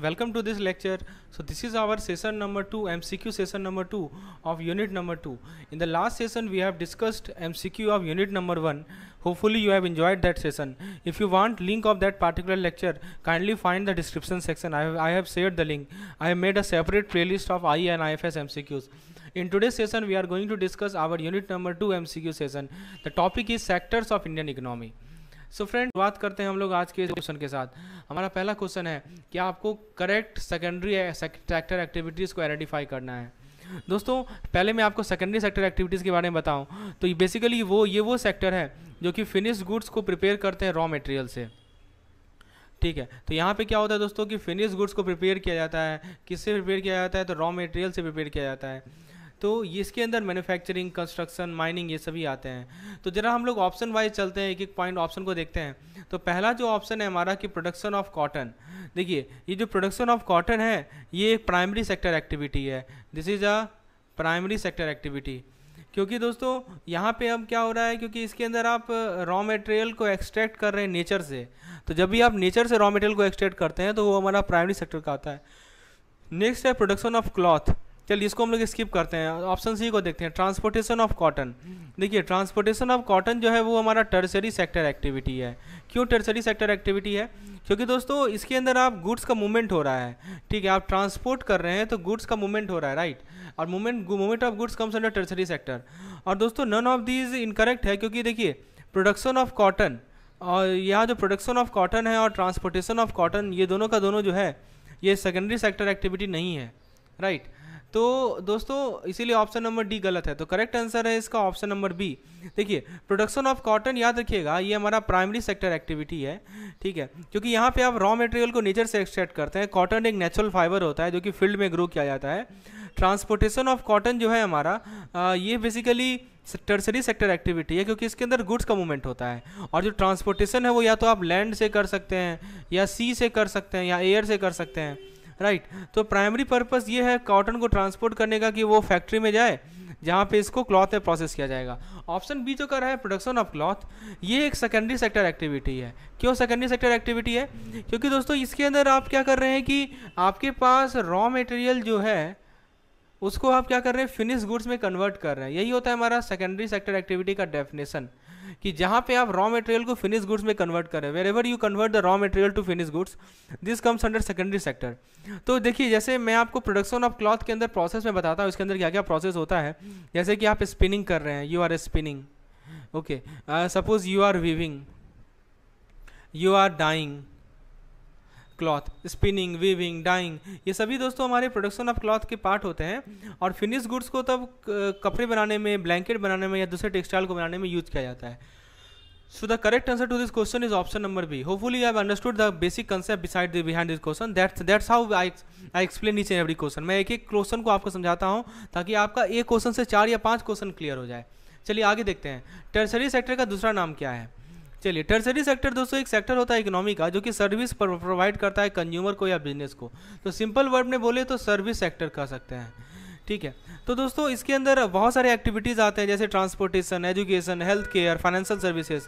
welcome to this lecture. So this is our session number 2, MCQ session number 2 of unit number 2. In the last session we have discussed MCQ of unit number 1. Hopefully you have enjoyed that session. If you want link of that particular lecture, kindly find the description section. I have, I have shared the link. I have made a separate playlist of IE and IFS MCQs. In today's session we are going to discuss our unit number 2 MCQ session. The topic is sectors of Indian economy. So friend बात करते हैं हम लोग आज के question के साथ हमारा पहला क्वेश्चन है कि आपको करेक्ट सेकेंडरी सेक्टर एक्टिविटीज़ को आइडेंटिफाई करना है दोस्तों पहले मैं आपको सेकेंडरी सेक्टर एक्टिविटीज़ के बारे में बताऊं तो ये बेसिकली वो ये वो सेक्टर है जो कि फिनिश गुड्स को प्रिपेयर करते हैं रॉ मटेरियल से ठीक है तो यहाँ पे क्या होता है दोस्तों कि फिनिश गुड्स को प्रिपेयर किया जाता है किससे प्रिपेयर किया जाता है तो रॉ मटेरियल से प्रिपेयर किया जाता है तो इसके अंदर मैन्युफैक्चरिंग कंस्ट्रक्शन माइनिंग ये सभी आते हैं तो जरा हम लोग ऑप्शन वाइज चलते हैं एक एक पॉइंट ऑप्शन को देखते हैं तो पहला जो ऑप्शन है हमारा कि प्रोडक्शन ऑफ कॉटन देखिए ये जो प्रोडक्शन ऑफ कॉटन है ये एक प्राइमरी सेक्टर एक्टिविटी है this is a primary sector activity क्योंकि दोस्तों यहाँ पे अब क्या हो रहा है क्योंकि इसके अंदर आप रॉ मटेरियल को एक्सट्रैक्ट कर रहे हैं नेचर से तो जब भी आप नेचर से रॉ मटेरियल को एक्सट्रैक्ट करते हैं तो वो हमारा प्राइमरी सेक्टर का आता है नेक्स्ट है प्रोडक्शन ऑफ क्लॉथ चलिए इसको हम लोग स्किप करते हैं ऑप्शन सी को देखते हैं ट्रांसपोर्टेशन ऑफ कॉटन देखिए ट्रांसपोर्टेशन ऑफ कॉटन जो है वो हमारा टर्सरी सेक्टर एक्टिविटी है क्यों टर्सरी सेक्टर एक्टिविटी है क्योंकि दोस्तों इसके अंदर आप गुड्स का मूवमेंट हो रहा है ठीक है आप ट्रांसपोर्ट कर रहे हैं तो गुड्स का मूवमेंट हो रहा है राइट और movement movement of goods comes under tertiary sector और दोस्तों नन ऑफ दीज इनकरेक्ट है क्योंकि देखिए प्रोडक्शन ऑफ कॉटन और यहाँ जो प्रोडक्शन ऑफ कॉटन है और ट्रांसपोर्टेशन ऑफ कॉटन ये दोनों का दोनों जो है ये सेकेंडरी सेक्टर एक्टिविटी नहीं है राइट right? तो दोस्तों इसीलिए ऑप्शन नंबर डी गलत है तो करेक्ट आंसर है इसका ऑप्शन नंबर बी देखिए प्रोडक्शन ऑफ कॉटन याद रखिएगा ये हमारा प्राइमरी सेक्टर एक्टिविटी है ठीक है क्योंकि यहाँ पे आप रॉ मटेरियल को नेचर से एक्सट्रैक्ट करते हैं कॉटन एक नेचुरल फाइबर होता है जो कि फील्ड में ग्रो किया जाता है ट्रांसपोर्टेशन ऑफ कॉटन जो है हमारा आ, ये बेसिकली टर्सरी सेक्टर एक्टिविटी है क्योंकि इसके अंदर गुड्स का मूवमेंट होता है और जो ट्रांसपोर्टेशन है वो या तो आप लैंड से कर सकते हैं या सी से कर सकते हैं या एयर से कर सकते हैं राइट तो प्राइमरी पर्पज़ ये है कॉटन को ट्रांसपोर्ट करने का कि वो फैक्ट्री में जाए जहाँ पे इसको क्लॉथ में प्रोसेस किया जाएगा ऑप्शन बी जो कर रहा है प्रोडक्शन ऑफ क्लॉथ ये एक सेकेंडरी सेक्टर एक्टिविटी है क्यों सेकेंडरी सेक्टर एक्टिविटी है क्योंकि दोस्तों इसके अंदर आप क्या कर रहे हैं कि आपके पास रॉ मटेरियल जो है उसको आप क्या कर रहे हैं फिनिश गुड्स में कन्वर्ट कर रहे हैं यही होता है हमारा सेकेंडरी सेक्टर एक्टिविटी का डेफिनेशन कि जहाँ पे आप रॉ मटेरियल को फिनिश गुड्स में कन्वर्ट करें wherever you convert the raw material to finish goods this comes under secondary sector तो देखिए जैसे मैं आपको प्रोडक्शन ऑफ क्लॉथ के अंदर प्रोसेस में बताता हूँ इसके अंदर क्या क्या प्रोसेस होता है जैसे कि आप स्पिनिंग कर रहे हैं you are spinning okay suppose you are weaving you are dyeing cloth spinning weaving dyeing ये सभी दोस्तों हमारे प्रोडक्शन ऑफ क्लॉथ के पार्ट होते हैं और फिनिश गुड्स को तब कपड़े बनाने में ब्लैंकेट बनाने में या दूसरे टेक्सटाइल को बनाने में यूज किया जाता है so the correct answer to this question is option number B Hopefully I have the basic basic concept beside this question this that's That's that's I I I explain each मैं एक एक question को आपको समझाता हूँ ताकि आपका एक क्वेश्चन से चार या पांच क्वेश्चन क्लियर हो जाए चलिए आगे देखते हैं टर्सरी सेक्टर का दूसरा नाम क्या है चलिए टर्सरी सेक्टर दोस्तों एक सेक्टर होता है इकोनॉमी का जो कि सर्विस प्रोवाइड करता है कंज्यूमर को या बिजनेस को तो सिंपल वर्ड में बोले तो सर्विस सेक्टर कह सकते हैं ठीक है तो दोस्तों इसके अंदर बहुत सारे एक्टिविटीज़ आते हैं जैसे transportation education health care financial services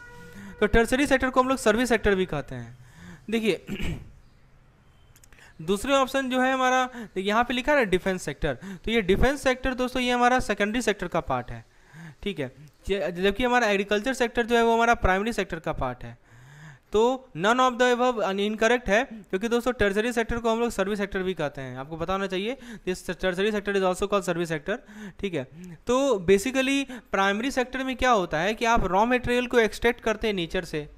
तो टर्सरी सेक्टर को हम लोग सर्विस सेक्टर भी कहते हैं देखिए दूसरे ऑप्शन जो है हमारा यहाँ पे लिखा है डिफेंस सेक्टर तो ये डिफेंस सेक्टर दोस्तों ये हमारा सेकेंडरी सेक्टर का पार्ट है ठीक है जबकि हमारा एग्रीकल्चर सेक्टर जो है वो हमारा प्राइमरी सेक्टर का पार्ट है तो नन ऑफ द एव इनकरेक्ट है क्योंकि दोस्तों टर्सरी सेक्टर को हम लोग सर्विस सेक्टर भी कहते हैं आपको बताना चाहिए this tertiary sector is also call service sector ठीक है तो बेसिकली प्राइमरी सेक्टर में क्या होता है कि आप रॉ मटेरियल को एक्सट्रैक्ट करते हैं नेचर से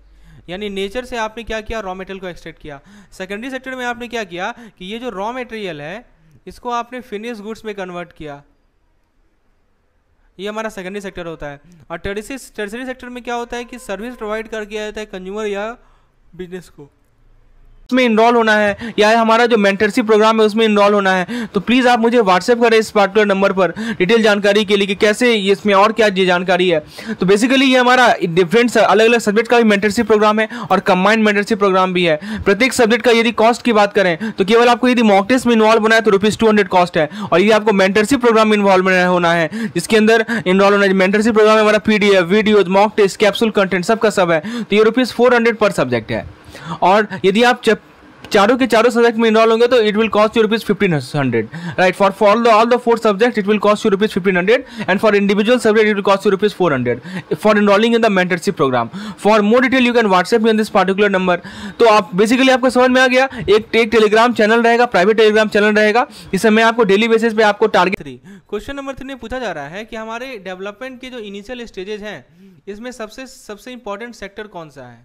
यानी नेचर से आपने क्या किया रॉ मटेरियल को एक्सट्रैक्ट किया सेकेंडरी सेक्टर में आपने क्या किया कि ये जो रॉ मटेरियल है इसको आपने फिनिश गुड्स में कन्वर्ट किया ये हमारा सेकेंडरी सेक्टर होता है और टेरिसरी टेरिसरी सेक्टर में क्या होता है कि सर्विस प्रोवाइड करके जाता है कंज्यूमर या बिजनेस को उसमें इनरोल होना है या हमारा जो मेंटरशिप प्रोग्राम है उसमें इनरोल होना है तो प्लीज़ आप मुझे व्हाट्सएप करें इस पार्टिकुलर नंबर पर डिटेल जानकारी के लिए कि कैसे इसमें और क्या जानकारी है तो बेसिकली ये हमारा डिफरेंट अलग अलग सब्जेक्ट का भी मेंटरशिप प्रोग्राम है और कंबाइंड मेंटरशिप प्रोग्राम भी है प्रत्येक सब्जेक्ट का यदि कॉस्ट की बात करें तो केवल आपको यदि मॉक टेस्ट में इन्वॉल्व होना है तो रुपीज़ टू हंड्रेड कॉस्ट है और ये आपको मेंटरशिप प्रोग्राम में इन्वॉल्व होना है जिसके अंदर इन्वॉल्व होना है मेंटरशिप प्रोग्राम में हमारा PDF video mock test capsule content सबका सब है तो ये रुपीज़ फोर हंड्रेड पर सब्जेक्ट है और यदि आप चारों के चारों सब्जेक्ट में इनरोल होंगे तो it will cost you rupees fifteen hundred right for for the all the four subject it will cost you rupees fifteen hundred and for individual subject it will cost you rupees four hundred for enrolling in the mentorship program for more detail you can WhatsApp in this particular number तो आप basically आपको समझ में आ गया एक टेक Telegram channel रहेगा प्राइवेट टेलीग्राम चैनल रहेगा इस समय आपको डेली बेसिस पे आपको target three question number three में पूछा जा रहा है कि हमारे डेवलपमेंट के जो इनिशियल स्टेजेज हैं इसमें सबसे सबसे इंपॉर्टेंट सेक्टर कौन सा है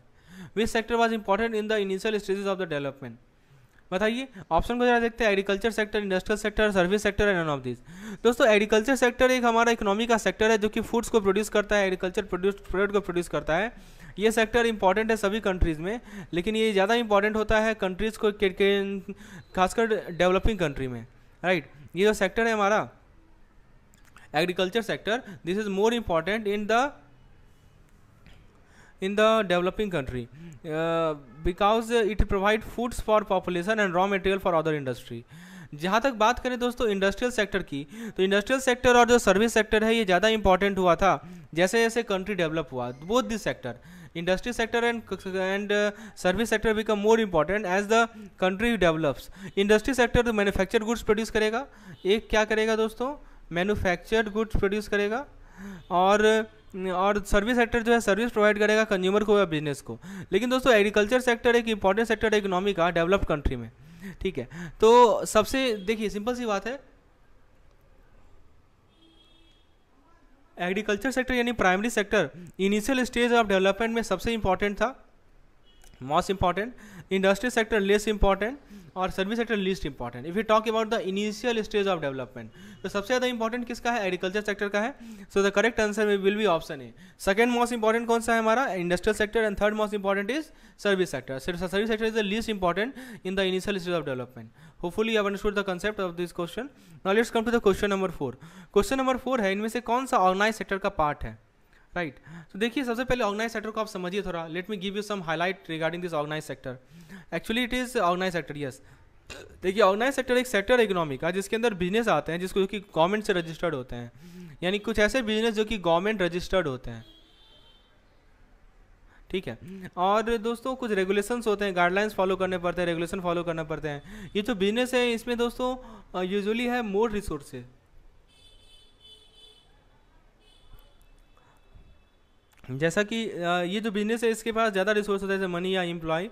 which sector was important in the initial stages of the development बताइए ऑप्शन को जरा देखते हैं agriculture sector industrial sector service sector and of this दोस्तों एग्रीकल्चर सेक्टर एक हमारा इकोनॉमी का सेक्टर है जो कि फूड्स को प्रोड्यूस करता है एग्रीकल्चर प्रोड्यूस प्रोडक्ट को प्रोड्यूस करता है ये सेक्टर इंपॉर्टेंट है सभी कंट्रीज़ में लेकिन ये ज़्यादा इंपॉर्टेंट होता है कंट्रीज़ को खासकर डेवलपिंग कंट्री में राइट ये जो सेक्टर है हमारा agriculture sector this is more important in the in the developing country because it provide foods for population and raw and for other industry other जहाँ तक बात करें दोस्तों इंडस्ट्रियल सेक्टर की तो इंडस्ट्रियल सेक्टर और जो सर्विस सेक्टर है ये ज़्यादा इंपॉर्टेंट हुआ था जैसे जैसे कंट्री डेवलप हुआ both this sector industrial sector and and service sector become more important as the country develops industry sector तो मैनुफैक्चर गुड्स प्रोड्यूस करेगा एक क्या करेगा दोस्तों मैनुफैक्चर्ड गुड्स प्रोड्यूस करेगा और uh, और सर्विस सेक्टर जो है सर्विस प्रोवाइड करेगा कंज्यूमर को या बिजनेस को लेकिन दोस्तों एग्रीकल्चर सेक्टर एक इंपॉर्टेंट सेक्टर है इकोनॉमी का डेवलप्ड कंट्री में ठीक है तो सबसे देखिए सिंपल सी बात है एग्रीकल्चर सेक्टर यानी primary sector initial stage of development में सबसे इंपॉर्टेंट था most important industry sector less important और service sector least important if you talk about the initial stage of development तो सबसे ज़्यादा इंपॉर्टेंट किसका है एग्रीकल्चर सेक्टर का है so the correct answer will be option A second most important कौन सा है हमारा industrial sector and third most important is service sector service sector is the least important in the initial stage of development hopefully you understood the concept of this question knowledge come to the question number four question number four है इनमें से कौन सा organized sector का part है right तो देखिए सबसे पहले ऑर्गेनाइज सेक्टर को आप समझिए थोड़ा let me give you some highlight regarding this organized sector actually it is organized sector yes देखिए ऑर्गेनाइज सेक्टर एक सेक्टर इकोनॉमी का जिसके अंदर बिजनेस आते हैं जिसको कि गवर्नमेंट से रजिस्टर्ड होते हैं यानी कुछ ऐसे बिजनेस जो कि गवर्नमेंट रजिस्टर्ड होते हैं ठीक है और दोस्तों कुछ रेगुलेशंस होते हैं गाइडलाइंस फॉलो करने पड़ते हैं रेगुलेशन फॉलो करने पड़ते हैं ये जो बिजनेस है इसमें दोस्तों यूजुअली है मोर रिसोर्सेज जैसा कि ये जो बिजनेस है इसके पास ज़्यादा रिसोर्स होता है जैसे मनी या एम्प्लॉय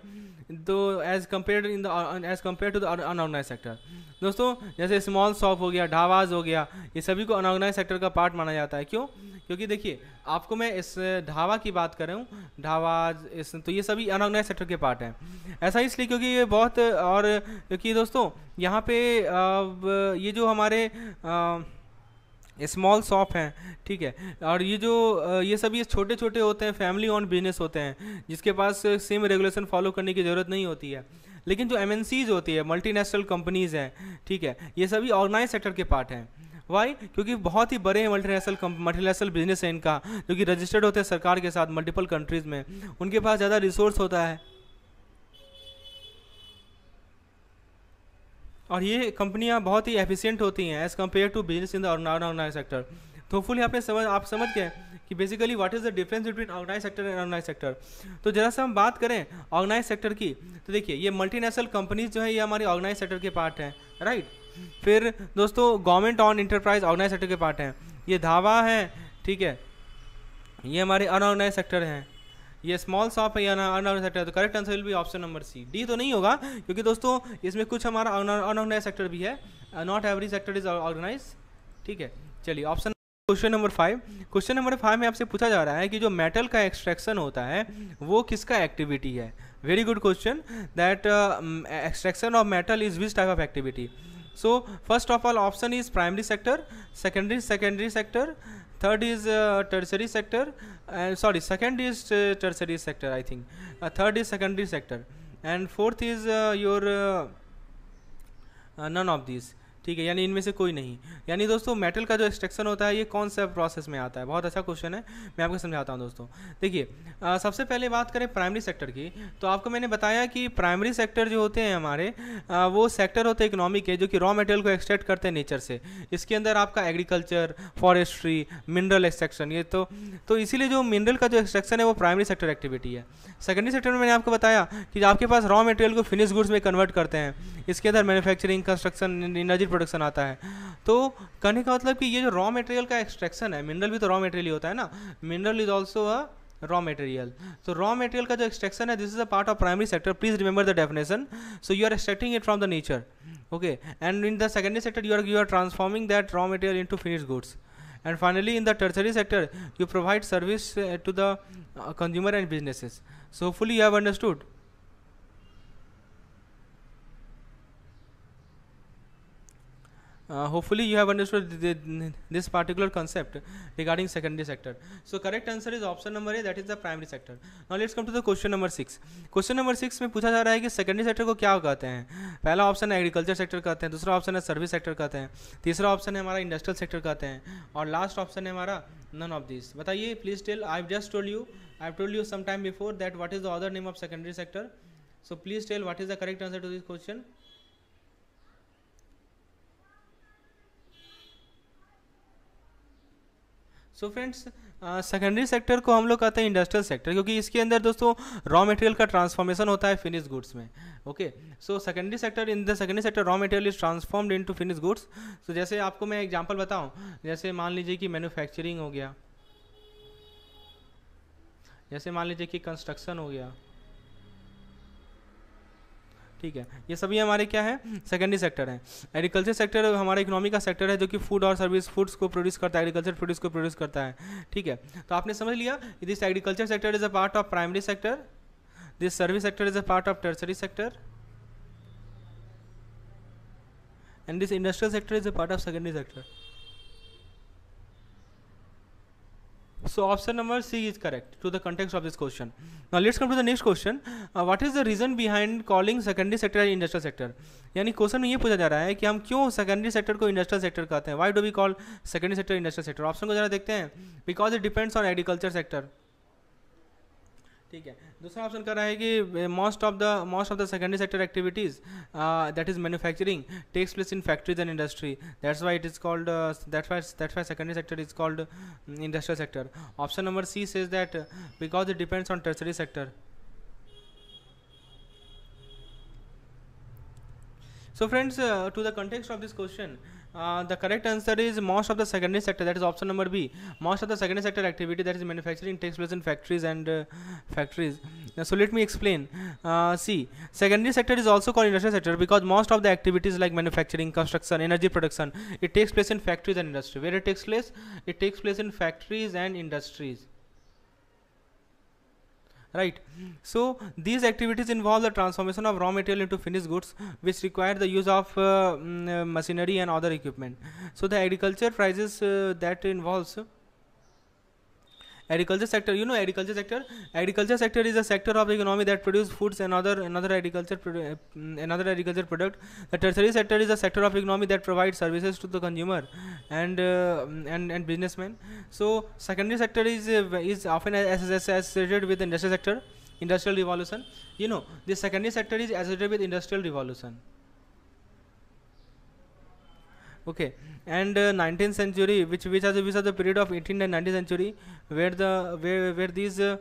तो as compare in the as compare to the unorganized sector दोस्तों जैसे स्मॉल शॉप हो गया ढाबाज हो गया ये सभी को अनऑर्गनाइज सेक्टर का पार्ट माना जाता है क्यों क्योंकि देखिए आपको मैं इस ढाबा की बात कर रहा हूँ ढाबाज इस तो ये सभी अनऑर्गनाइज सेक्टर के पार्ट हैं ऐसा इसलिए क्योंकि ये बहुत और क्योंकि दोस्तों यहाँ पे ये जो हमारे आ, स्मॉल शॉप हैं ठीक है और ये जो ये सभी छोटे छोटे होते हैं फैमिली ऑन बिजनेस होते हैं जिसके पास सेम रेगुलेशन फॉलो करने की ज़रूरत नहीं होती है लेकिन जो एम होती है मल्टीनेशनल कंपनीज़ हैं ठीक है ये सभी ऑर्गेनाइज सेक्टर के पार्ट हैं वाई क्योंकि बहुत ही बड़े मल्टीनेशनल मल्टीनेशनल बिजनेस है इनका जो कि रजिस्टर्ड होते हैं सरकार के साथ मल्टीपल कंट्रीज़ में उनके पास ज़्यादा रिसोर्स होता है और ये कंपनियाँ बहुत ही एफिशिएंट होती हैं as compare to business in the organized sector तो फुली आपने समझ आप समझ गए कि basically what is the difference between organized sector and unorganized sector तो जरा सा हम बात करें ऑर्गेनाइज सेक्टर की तो देखिए ये मल्टीनेशनल कंपनीज जो है ये हमारी ऑर्गेनाइज सेक्टर के पार्ट हैं राइट फिर दोस्तों government on enterprise organized sector के पार्ट हैं ये धावा है ठीक है ये हमारे अनऑर्गेनाइज सेक्टर हैं ये स्मॉल शॉप है या अनऑर्गनाइज सेक्टर तो correct answer will be option number C D तो नहीं होगा क्योंकि दोस्तों इसमें कुछ हमारा अनऑर्गनाइज सेक्टर भी है not every sector is organized ठीक है चलिए option question number five question number five में आपसे पूछा जा रहा है कि जो मेटल का एक्सट्रैक्शन होता है वो किसका एक्टिविटी है very good question that extraction of metal is which type of activity so first of all option is primary sector secondary secondary sector third is uh, tertiary sector uh, sorry second is uh, tertiary sector i think uh, third is secondary sector and fourth is uh, your none of these ठीक है यानी इनमें से कोई नहीं यानी दोस्तों metal का जो एक्सट्रैक्शन होता है ये कौन सा प्रोसेस में आता है बहुत अच्छा क्वेश्चन है मैं आपको समझाता हूँ दोस्तों देखिए सबसे पहले बात करें प्राइमरी सेक्टर की तो आपको मैंने बताया कि प्राइमरी सेक्टर जो होते हैं हमारे आ, वो सेक्टर होते हैं इकोनॉमी के जो कि रॉ मेटेरियल को एक्सट्रैक्ट करते हैं नेचर से इसके अंदर आपका एग्रीकल्चर फॉरेस्ट्री मिनरल एक्सट्रैक्शन ये तो तो इसीलिए जो मिनरल का जो एक्सट्रैक्शन है वो प्राइमरी सेक्टर एक्टिविटी है सेकेंडरी सेक्टर में मैंने आपको बताया कि आपके पास रॉ मटेरियल को फिनिश गुड्स में कन्वर्ट करते हैं इसके अंदर मैनुफैक्चरिंग कंस्ट्रक्शन इनर्जी प्रोडक्शन आता है तो कहने का मतलब कि ये जो रॉ मटेरियल का एक्सट्रैक्शन है मिनरल भी तो रॉ मटेरियल ही होता है ना mineral is also a raw material तो रॉ मटेरियल का जो एक्सट्रैक्शन है this is a part of primary sector please remember the definition so you are extracting it from the nature okay and in the secondary sector you are you are transforming that raw material into finish goods and finally in the tertiary sector you provide service to the consumer and consumer so fully you have understood hopefully you have understood this particular concept regarding secondary sector so correct answer is option number A that is the primary sector not let's come to the question number six question number six में पूछा जा रहा है कि secondary sector को क्या कहते हैं पहला ऑप्शन है एग्रीकल्चर सेक्टर कहते हैं दूसरा ऑप्शन है सर्विस सेक्टर कहते हैं तीसरा ऑप्शन है हमारा इंडस्ट्रियल सेक्टर कहते हैं और लास्ट ऑप्शन है हमारा नन ऑफ दिस बताइए please tell I just told you I told you some time before that what is the other name of secondary sector so please tell what is the correct answer to this question so friends secondary sector को हम लोग कहते हैं industrial sector क्योंकि इसके अंदर दोस्तों raw material का ट्रांसफॉर्मेशन होता है फिनिश गुड्स में okay so secondary sector in the secondary sector raw material is transformed into finish goods so जैसे आपको मैं एग्जांपल बताऊं जैसे मान लीजिए कि मैन्युफैक्चरिंग हो गया जैसे मान लीजिए कि कंस्ट्रक्शन हो गया ठीक है ये सभी हमारे क्या है सेकेंडरी सेक्टर है एग्रीकल्चर सेक्टर हमारा इकोनॉमी का सेक्टर है जो कि फूड और सर्विस फूड्स को प्रोड्यूस करता है एग्रीकल्चर प्रोड्यूस को प्रोड्यूस करता है ठीक है तो आपने समझ लिया this agriculture sector is a part of primary sector this service sector is a part of tertiary sector and this industrial sector is a part of secondary sector So option number C is correct to the context of this question. Now let's come to the next question. Uh, what is the reason behind calling secondary sector as industrial sector? यानी question में ये पूछा जा रहा है कि हम क्यों सेकेंडरी सेक्टर को इंडस्ट्रियल सेक्टर कहते हैं why do we call secondary sector industrial sector option को जरा देखते हैं because it depends on agriculture sector ठीक है दूसरा ऑप्शन कर रहा है कि most of the most of the secondary sector activities that is manufacturing takes place in factories and industry that's why it is called that why secondary sector is called industrial sector option number C says that because it depends on tertiary sector so friends to the context of this question Uh, the correct answer is most of the secondary sector that is option number b most of the secondary sector activity that is manufacturing takes place in factories and uh, factories now, so let me explain uh, see secondary sector is also called industrial sector because most of the activities like manufacturing construction energy production it takes place in factories and industry where it takes place it takes place in factories and industries right so these activities involve the transformation of raw material into finished goods which require the use of uh, mm, uh machinery and other equipment so the agriculture prices uh, that involves agriculture sector you know agriculture sector agriculture sector is a sector of the economy that produces foods and other another agriculture produ- uh, another agriculture product the tertiary sector is a sector of economy that provides services to the consumer and uh, and and businessmen so secondary sector is uh, is often associated with industrial sector industrial revolution you know the secondary sector is associated with industrial revolution okay and uh, 19th century which which are the, which are the period of 18th and 19th century where the where where these uh,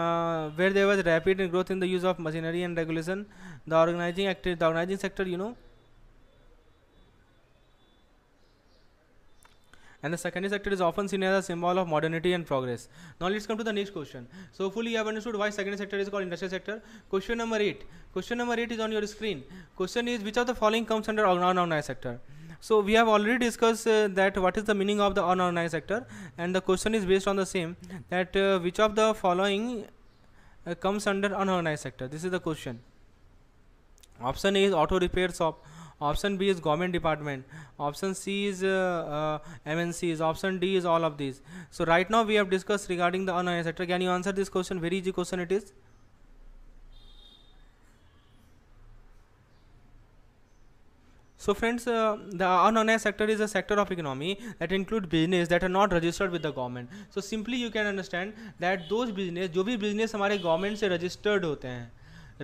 uh, where there was rapid growth in the use of machinery and regulation the organizing act, the organizing sector you know and the secondary sector is often seen as a symbol of modernity and progress. Now let's come to the next question. So fully you have understood why secondary sector is called industrial sector. Question number eight. Question number eight is on your screen. Question is which of the following comes under unorganized sector? so we have already discussed uh, that what is the meaning of the unorganized sector and the question is based on the same that uh, which of the following uh, comes under unorganized sector this is the question option a is auto repair shop option b is government department option c is uh, uh, mncs option d is all of these so right now we have discussed regarding the unorganized sector can you answer this question very easy question it is so friends uh, the unorganized sector is a sector of economy that include business that are not registered with the government so simply you can understand that those business jo bhi business hamare government se registered hote hain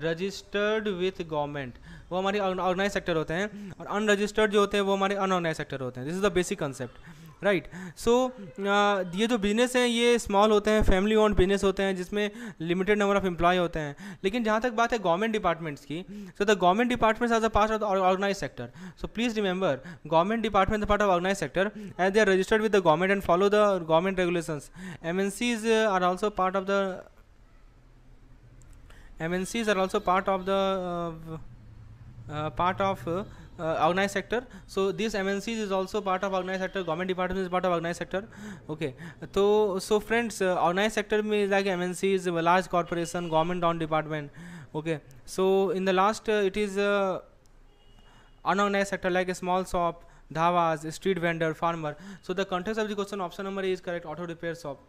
registered with government वो हमारे organise sector होते हैं और unregistered जो होते हैं वो हमारे अनऑर्गेनाइज सेक्टर होते हैं this is the basic concept right so uh, ये जो बिजनेस हैं ये स्मॉल होते हैं फैमिली ओन बिजनेस होते हैं जिसमें लिमिटेड नंबर ऑफ एम्प्लॉय होते हैं लेकिन जहाँ तक बात है गवर्नमेंट डिपार्टमेंट्स की so the government departments are the part of organized sector so please remember government department the part of organized sector and they are registered with the government and follow the government regulations M N Cs are also part of the M N Cs are also part of the part of Uh, organized sector so this mncs is also part of organized sector government department is part of organized sector okay so so friends uh, organized sector means like mncs large corporation government owned department okay so in the last uh, it is unorganized sector like a small shop dhavas street vendor farmer so the context of the question option number is correct auto repair shop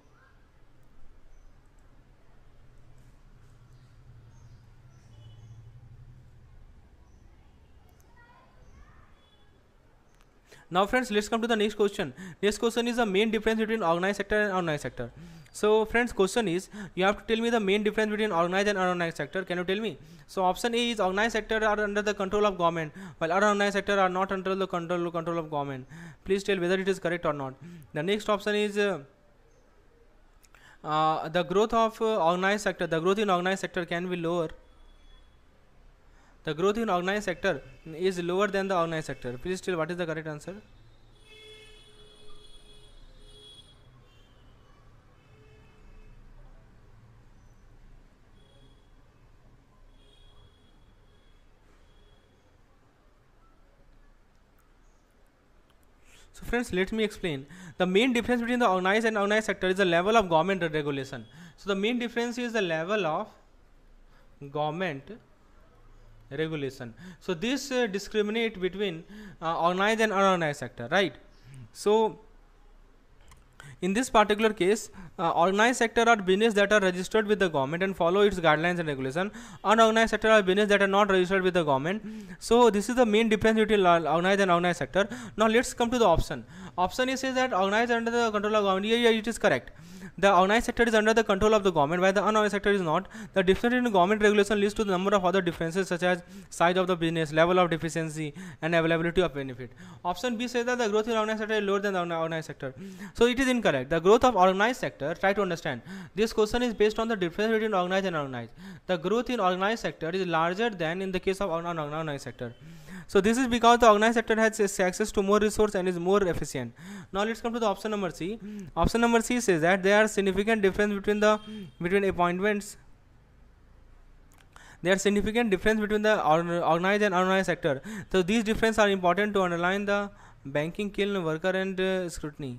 now friends let's come to the next question next question is the main difference between organized sector and unorganized sector so friends question is you have to tell me the main difference between organized and unorganized sector can you tell me so option a is organized sector are under the control of government while unorganized sector are not under the control control of government please tell whether it is correct or not the next option is uh, uh, the growth of uh, organized sector the growth in organized sector can be lower the growth in organized sector is lower than the organized sector. Please tell what is the correct answer. So friends, let me explain. The main difference between the organized and unorganized sector is the level of government regulation. So the main difference is the level of government regulation so this uh, discriminate between uh, organized and unorganized sector right so in this particular case uh, organized sector are business that are registered with the government and follow its guidelines and regulation unorganized sector are business that are not registered with the government so this is the main difference between organized and unorganized sector now let's come to the option option is says that organized under the control of government yeah, yeah it is correct the organized sector is under the control of the government, while the unorganized sector is not. The difference in government regulation leads to the number of other differences such as size of the business, level of deficiency, and availability of benefit. Option B says that the growth in organized sector is lower than the unorganized sector. So it is incorrect. The growth of organized sector, try to understand. This question is based on the difference between organized and unorganized. The growth in organized sector is larger than in the case of unorganized sector. So this is because the organized sector has access to more resource and is more efficient. Now let's come to the option number C. Option number C says that there are significant difference between the between appointments there are significant difference between the organized and unorganized sector. So these differences are important to underline the banking kiln worker and uh, scrutiny.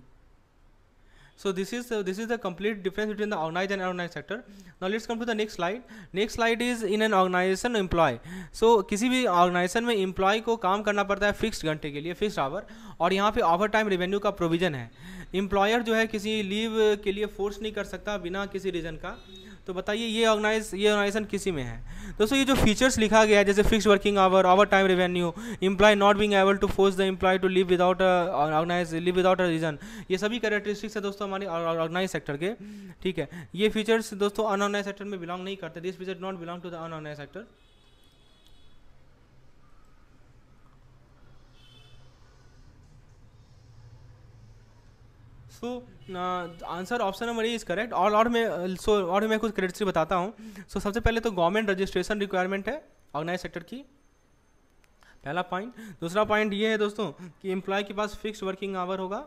so this is uh, this is the complete difference between the organized and unorganized sector now let's come to the next slide next slide is in an organization employee so, kisi bhi organization mein employee ko kaam karna padta hai fixed ghante ke liye fixed hour aur yahan pe overtime revenue ka provision hai employer jo hai kisi leave ke liye force nahi kar sakta bina kisi reason ka तो बताइए ये organise ये organisation किसी में है दोस्तों ये जो फीचर्स लिखा गया है जैसे fix working hour hour time revenue employee not being able to force the employee to leave without organise leave without a reason ये सभी कैरेक्टरिस्टिक्स है दोस्तों हमारे ऑर्गेनाइज सेक्टर के ठीक है ये फीचर्स दोस्तों अनऑर्गेनाइज सेक्टर में बिलोंग नहीं करते this feature not belong to the unorganise sector so answer option number E is correct और और मैं सो so, और मैं कुछ क्रेडिट्स भी बताता हूँ सो so, सबसे पहले तो गवर्नमेंट रजिस्ट्रेशन रिक्वायरमेंट है ऑर्गेनाइज सेक्टर की पहला पॉइंट दूसरा पॉइंट ये है दोस्तों कि एम्प्लॉय के पास फिक्स वर्किंग आवर होगा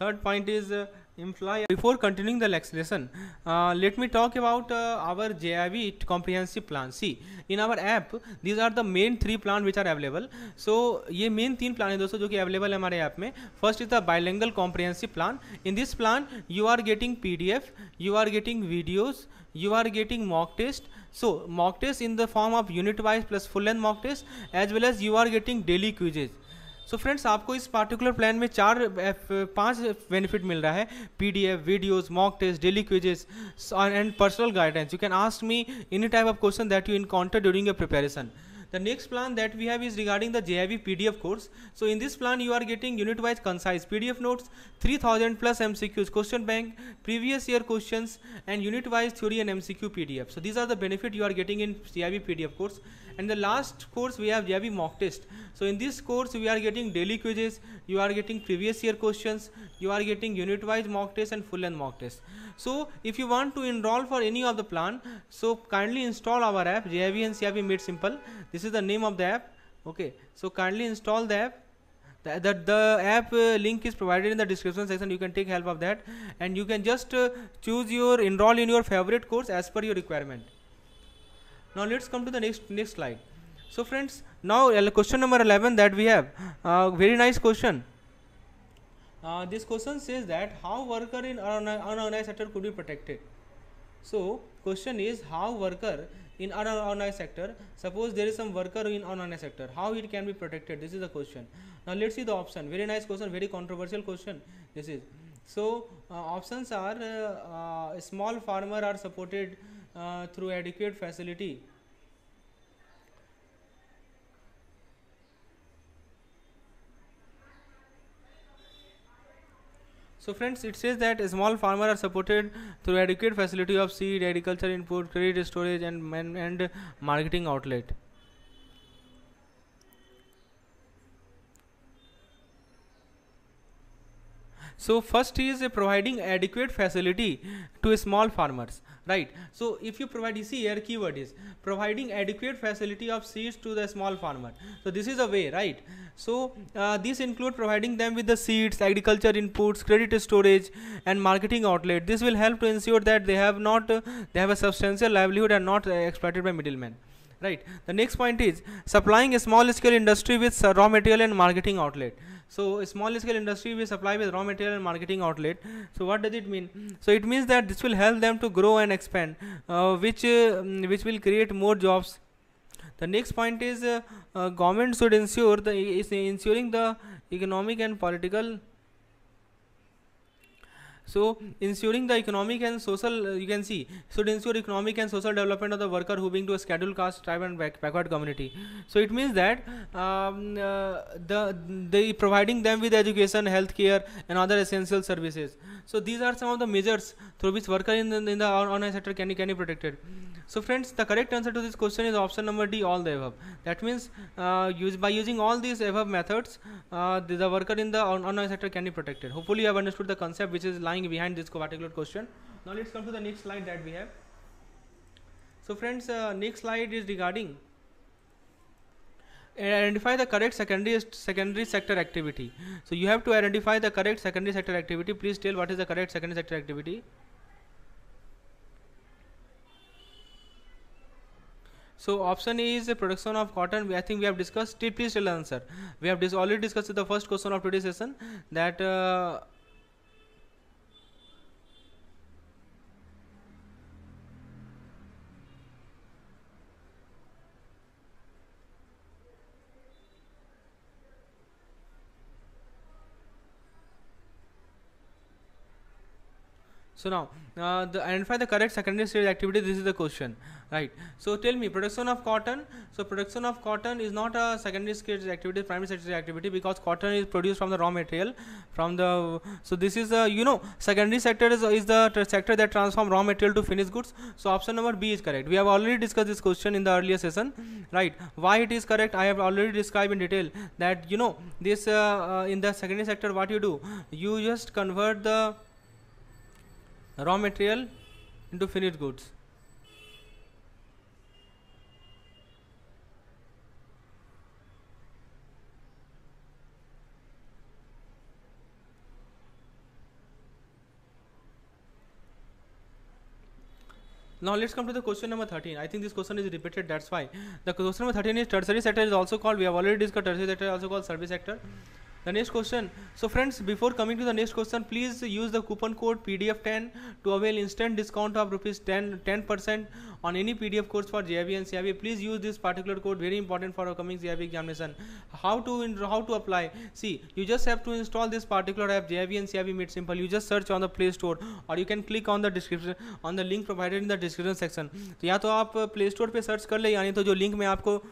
third point is imply before continuing the next lesson uh, let me talk about uh, our jiv comprehensive plan see in our app these are the main three plan which are available so ye main teen plan hai dosto jo ki available hai hamare app mein first is the bilingual comprehensive plan in this plan you are getting pdf you are getting videos you are getting mock test so mock test in the form of unit wise plus full length mock test as well as you are getting daily quizzes so friends आपको इस particular plan में चार पांच benefit मिल रहा है PDF videos mock test daily quizzes and personal guidance you can ask me any type of question that you encounter during your preparation the next plan that we have is regarding the J I P course so in this plan you are getting unit wise concise P notes three thousand plus M C question bank previous year question and unit wise theory and M C Q so this are the benefit you are getting in J I P D F course and the last course we have JAVI mock test so in this course we are getting daily quizzes you are getting previous year questions you are getting unit wise mock test and full length mock test so if you want to enroll for any of the plan so kindly install our app JAVI and CIB made simple this is the name of the app okay so kindly install the app the, the, the app uh, link is provided in the description section you can take help of that and you can just uh, choose your enroll in your favorite course as per your requirement now let's come to the next next slide so friends now uh, question number 11 that we have uh, very nice question uh, this question says that how worker in unorganized sector could be protected so question is how worker in unorganized sector suppose there is some worker in unorganized sector how it can be protected this is the question now let's see the option very nice question very controversial question this is so uh, options are uh, uh small farmer are supported uh, through adequate facility. So friends, it says that small farmers are supported through adequate facility of seed, agriculture input, credit storage, and and, and marketing outlet. so first is uh, providing adequate facility to small farmers right so if you provide you see here keyword is providing adequate facility of seeds to the small farmer so this is a way right so uh, this include providing them with the seeds agriculture inputs credit storage and marketing outlet this will help to ensure that they have not uh, they have a substantial livelihood and not uh, exploited by middlemen right the next point is supplying a small scale industry with raw material and marketing outlet so small scale industry we supply with raw material and marketing outlet so what does it mean so it means that this will help them to grow and expand uh, which uh, mm, which will create more jobs the next point is uh, uh, government should ensure the is ensuring the economic and political so ensuring the economic and social uh, you can see should ensure economic and social development of the worker who belong to a scheduled caste tribe and back, backward community so it means that um, uh, the they providing them with education healthcare and other essential services so these are some of the measures through which worker in, the, in the on, sector can be can be protected so friends, the correct answer to this question is option number D, all the above. That means uh, use, by using all these above methods, uh, the, the, worker in the online sector can be protected. Hopefully you have understood the concept which is lying behind this particular question. Now let's come to the next slide that we have. So friends, uh, next slide is regarding identify the correct secondary secondary sector activity so you have to identify the correct secondary sector activity please tell what is the correct secondary sector activity So option A is the production of cotton. I think we have discussed. Please tell answer. We have dis already discussed the first question of today's session that uh, So now, uh, the identify the correct secondary sector activity. This is the question, right? So tell me, production of cotton. So production of cotton is not a secondary sector activity, primary sector activity because cotton is produced from the raw material, from the. So this is a you know secondary sector is is the sector that transform raw material to finished goods. So option number B is correct. We have already discussed this question in the earlier session, right? Why it is correct? I have already described in detail that you know this uh, uh, in the secondary sector what you do, you just convert the raw material into finished goods Now let's come to the question number 13. I think this question is repeated. That's why the question number 13 is tertiary sector is also called. We have already discussed tertiary sector also called service sector. Mm -hmm. the next question so friends before coming to the next question please use the coupon code pdf10 to avail instant discount of rupees 10 10% on any pdf course for jib and cib please use this particular code very important for our coming cib examination how to how to apply see you just have to install this particular app jib and cib made simple you just search on the play store or you can click on the description on the link provided in the description section तो या तो आप play store पे search कर ले यानी तो जो लिंक मैं आपको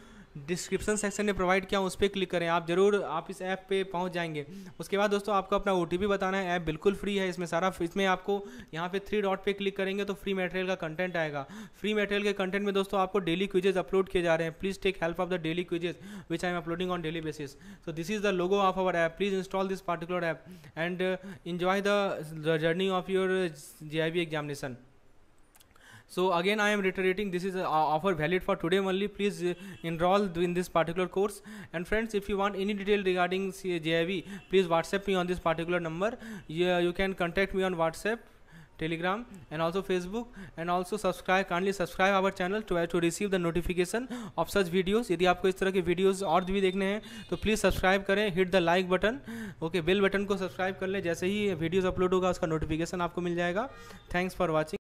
डिस्क्रिप्शन सेक्शन में प्रोवाइड किया उस पर क्लिक करें आप जरूर आप इस ऐप पे पहुँच जाएंगे उसके बाद दोस्तों आपको अपना ओ बताना है ऐप बिल्कुल फ्री है इसमें सारा इसमें आपको यहाँ पे थ्री डॉट पे क्लिक करेंगे तो फ्री मटेरियल का कंटेंट आएगा फ्री मटेरियल के कंटेंट में दोस्तों आपको डेली क्विजेज अपलोड किए जा रहे हैं please take help of the daily quizzes which I am uploading on daily basis so this is the logo of our app please install this particular app and enjoy the journey of your J examination so again i am reiterating this is a offer valid for today only please enroll in this particular course and friends if you want any detail regarding jiv please whatsapp me on this particular number yeah, you can contact me on whatsapp telegram and also facebook and also subscribe kindly subscribe our channel to to receive the notification of such videos yadi aapko is tarah ke videos aur bhi dekhne hain to please subscribe kare hit the like button okay, bell button ko subscribe kar le jaise hi videos upload hoga uska notification aapko mil jayega thanks for watching